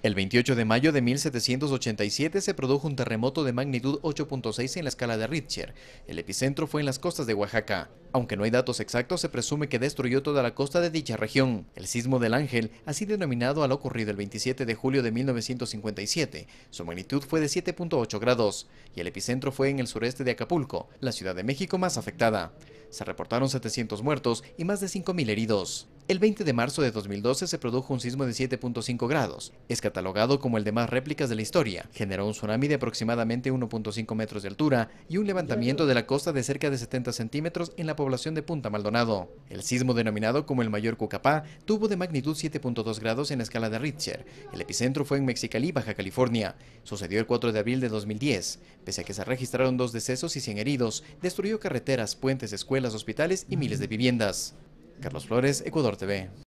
El 28 de mayo de 1787 se produjo un terremoto de magnitud 8.6 en la escala de Richter. El epicentro fue en las costas de Oaxaca. Aunque no hay datos exactos, se presume que destruyó toda la costa de dicha región. El sismo del Ángel, así denominado al ocurrido el 27 de julio de 1957, su magnitud fue de 7.8 grados y el epicentro fue en el sureste de Acapulco, la Ciudad de México más afectada. Se reportaron 700 muertos y más de 5.000 heridos. El 20 de marzo de 2012 se produjo un sismo de 7.5 grados. Es catalogado como el de más réplicas de la historia. Generó un tsunami de aproximadamente 1.5 metros de altura y un levantamiento de la costa de cerca de 70 centímetros en la población de Punta Maldonado. El sismo denominado como el mayor Cucapá tuvo de magnitud 7.2 grados en la escala de Richter. El epicentro fue en Mexicali, Baja California. Sucedió el 4 de abril de 2010. Pese a que se registraron dos decesos y 100 heridos, destruyó carreteras, puentes, escuelas, hospitales y miles de viviendas. Carlos Flores, Ecuador TV.